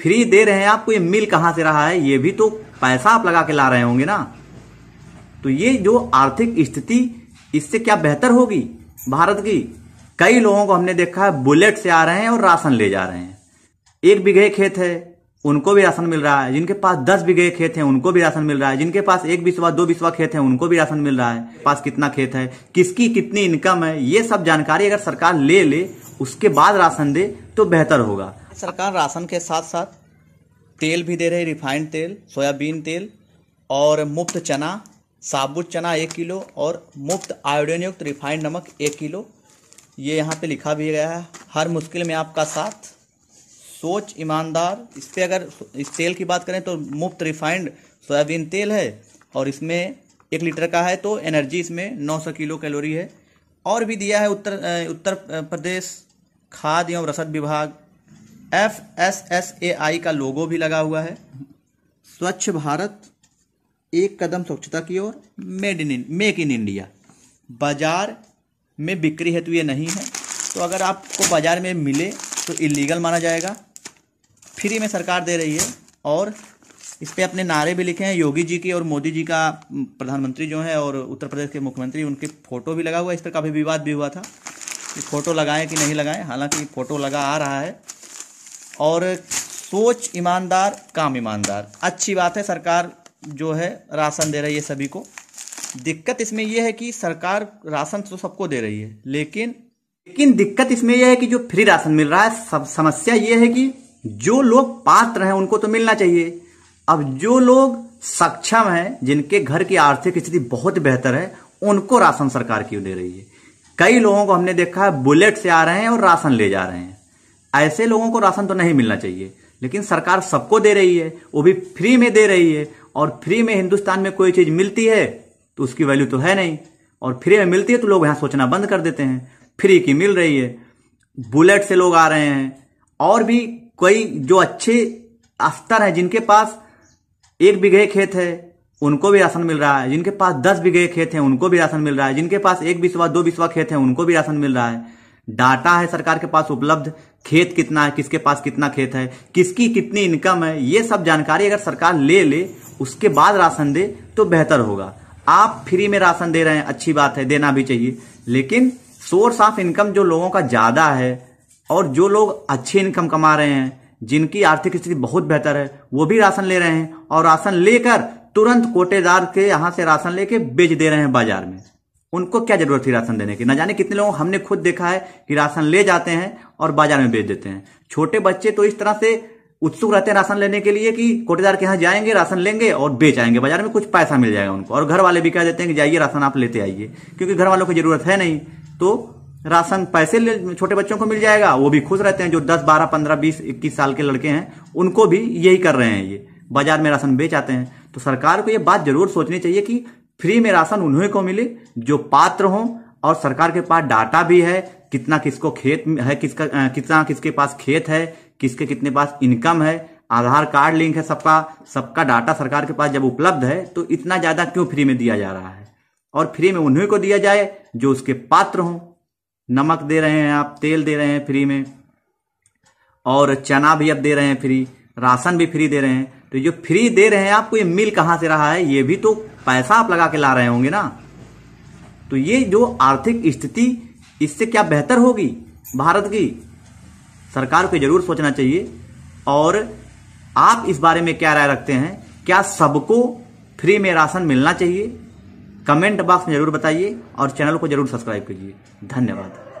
free दे रहे हैं आपको ये मिल कहाँ से रहा है ये भी तो पैसा आप लगा के ला रहे होंगे ना तो ये जो आर्थिक स्थिति इससे क्या बेहतर होगी भारत की कई लोगों को हमने देखा है बुलेट से आ रहे हैं और राशन ले जा रहे हैं एक बिघे खेत है उनको भी राशन मिल रहा है जिनके पास दस बीघे खेत है उनको भी राशन मिल रहा है जिनके पास एक बिस्वा दो बिस्वा खेत है उनको भी राशन मिल रहा है पास कितना खेत है किसकी कितनी इनकम है ये सब जानकारी अगर सरकार ले ले उसके बाद राशन दे तो बेहतर होगा सरकार राशन के साथ साथ तेल भी दे रही रिफाइंड तेल सोयाबीन तेल और मुफ्त चना साबुत चना एक किलो और मुफ्त आयोडीन युक्त रिफाइंड नमक एक किलो ये यहाँ पे लिखा भी गया है हर मुश्किल में आपका साथ सोच ईमानदार इस पर अगर इस तेल की बात करें तो मुफ्त रिफाइंड सोयाबीन तेल है और इसमें एक लीटर का है तो एनर्जी इसमें 900 किलो कैलोरी है और भी दिया है उत्तर उत्तर प्रदेश खाद्य एवं रसद विभाग F S S A I का लोगो भी लगा हुआ है स्वच्छ भारत एक कदम स्वच्छता की ओर made in make in India बाजार में बिक्री हेतु ये नहीं है तो अगर आपको बाज़ार में मिले तो इलीगल माना जाएगा फ्री में सरकार दे रही है और इस पर अपने नारे भी लिखे हैं योगी जी के और मोदी जी का प्रधानमंत्री जो है और उत्तर प्रदेश के मुख्यमंत्री उनके फ़ोटो भी लगा हुआ है इस पर काफ़ी विवाद भी हुआ था कि फ़ोटो लगाएं कि नहीं लगाएं हालांकि फ़ोटो लगा आ रहा है और सोच ईमानदार काम ईमानदार अच्छी बात है सरकार जो है राशन दे रही है सभी को दिक्कत इसमें यह है कि सरकार राशन तो सबको दे रही है लेकिन लेकिन दिक्कत इसमें यह है कि जो फ्री राशन मिल रहा है सब समस्या यह है कि जो लोग पात्र हैं उनको तो मिलना चाहिए अब जो लोग सक्षम हैं जिनके घर की आर्थिक स्थिति बहुत बेहतर है उनको राशन सरकार क्यों दे रही है कई लोगों को हमने देखा है बुलेट से आ रहे हैं और राशन ले जा रहे हैं ऐसे लोगों को राशन तो नहीं मिलना चाहिए लेकिन सरकार सबको दे रही है वो भी फ्री में दे रही है और फ्री में हिंदुस्तान में कोई चीज मिलती है तो उसकी वैल्यू तो है नहीं और फ्री में मिलती है तो लोग यहां सोचना बंद कर देते हैं फ्री की मिल रही है बुलेट से लोग आ रहे हैं और भी कई जो अच्छे स्तर हैं जिनके पास एक बीघे खेत है उनको भी राशन मिल रहा है जिनके पास दस बीघे खेत हैं उनको भी राशन मिल रहा है जिनके पास एक बिस्वा दो बिस्वा खेत है उनको भी राशन मिल रहा है डाटा है सरकार के पास उपलब्ध खेत कितना है किसके पास कितना खेत है किसकी कितनी इनकम है ये सब जानकारी अगर सरकार ले ले उसके बाद राशन दे तो बेहतर होगा आप फ्री में राशन दे रहे हैं अच्छी बात है देना भी चाहिए लेकिन सोर्स ऑफ इनकम जो लोगों का ज़्यादा है और जो लोग अच्छी इनकम कमा रहे हैं जिनकी आर्थिक स्थिति बहुत बेहतर है वो भी राशन ले रहे हैं और राशन लेकर तुरंत कोटेदार के यहाँ से राशन लेके बेच दे रहे हैं बाजार में उनको क्या जरूरत थी राशन देने की ना जाने कितने लोगों हमने खुद देखा है कि राशन ले जाते हैं और बाजार में बेच देते हैं छोटे बच्चे तो इस तरह से उत्सुक रहते हैं राशन लेने के लिए कि कोटेदार के यहाँ जाएंगे राशन लेंगे और बेच आएंगे बाजार में कुछ पैसा मिल जाएगा उनको और घर वाले भी कह देते हैं कि जाइए राशन आप लेते आइए क्योंकि घर वालों की जरूरत है नहीं तो राशन पैसे छोटे बच्चों को मिल जाएगा वो भी खुश रहते हैं जो दस बारह पंद्रह बीस इक्कीस साल के लड़के हैं उनको भी यही कर रहे हैं ये बाजार में राशन बेच आते हैं तो सरकार को ये बात जरूर सोचनी चाहिए कि फ्री में राशन उन्हीं को मिले जो पात्र हों और सरकार के पास डाटा भी है कितना किसको खेत है किसका कितना किसके पास खेत है किसके कितने पास इनकम है आधार कार्ड लिंक है सबका सबका डाटा सरकार के पास जब उपलब्ध है तो इतना ज़्यादा क्यों फ्री में दिया जा रहा है और फ्री में उन्हीं को दिया जाए जो उसके पात्र हों नमक दे रहे हैं आप तेल दे रहे हैं फ्री में और चना भी अब दे रहे हैं फ्री राशन भी फ्री दे रहे हैं तो जो फ्री दे रहे हैं आपको ये मिल कहाँ से रहा है ये भी तो पैसा आप लगा के ला रहे होंगे ना तो ये जो आर्थिक स्थिति इससे क्या बेहतर होगी भारत की सरकार को जरूर सोचना चाहिए और आप इस बारे में क्या राय रखते हैं क्या सबको फ्री में राशन मिलना चाहिए कमेंट बॉक्स में जरूर बताइए और चैनल को जरूर सब्सक्राइब कीजिए धन्यवाद